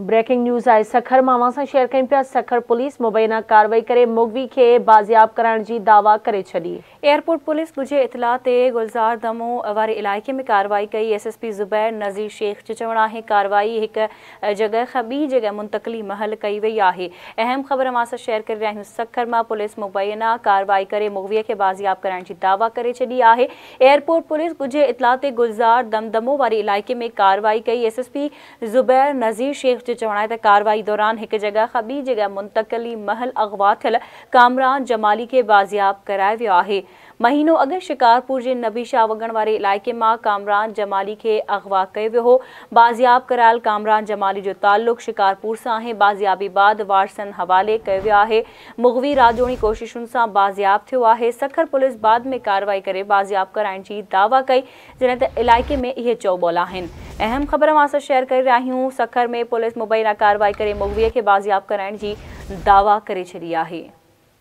breaking news आए सखर मां share कयूं सखर पुलिस मुबैना कार्रवाई करे मुगवी के बाज़ियाब करण जी दावा करे छी एयरपोर्ट पुलिस मुझे इतला ते गुलज़ार दमो वे इलाके में कार्रवाई कई S S P Zubair Nazir Sheikh के चवणु आहे कार्रवाई एक जगह खां ॿी जॻह महल कई वही है अहम ख़बर मां से शेयर कर रहा आहियूं सखर में पुलिस मुबैना कार्रवाई कर मोगवी के बाज़ियाब करण की दावा कर छी है एयरपोर्ट पुलिस मुझे इतला ते गुलज़ार दमदमो वे इलाके में कार्रवाई कई S S P Zubair Nazir Sheikh वक्त चवण है कार्रवाई दौरान एक जगह का बी जगह मुंतकली महल अगवा थल कामरान जमाली के बाज़ियाब कराया वो है महीनो अॻु शिकारपुर के नबी शाह वगण वाले इलाके मां कामरान जमाली के अगवा कर वो हो बाज़ियाब करायल कामरान जमाली जो ताल्लुक शिकारपुर से है बाज़ियाबी बाद वारसन हवाले कर वो है मुगवी राजोणी कोशिशों से बाज़ियाब थो है सखर पुलिस बाद में कार्रवाई कर बाज़ियाब कराने की दावा कई जैसे इलाके में ये चौबोल अहम ख़बर हम साथ शेयर कर रहा हूँ सखर में पुलिस मुबैना कार्रवाई कर मोगवीअ के बाज़ियाब कराने की दावा कर छॾी है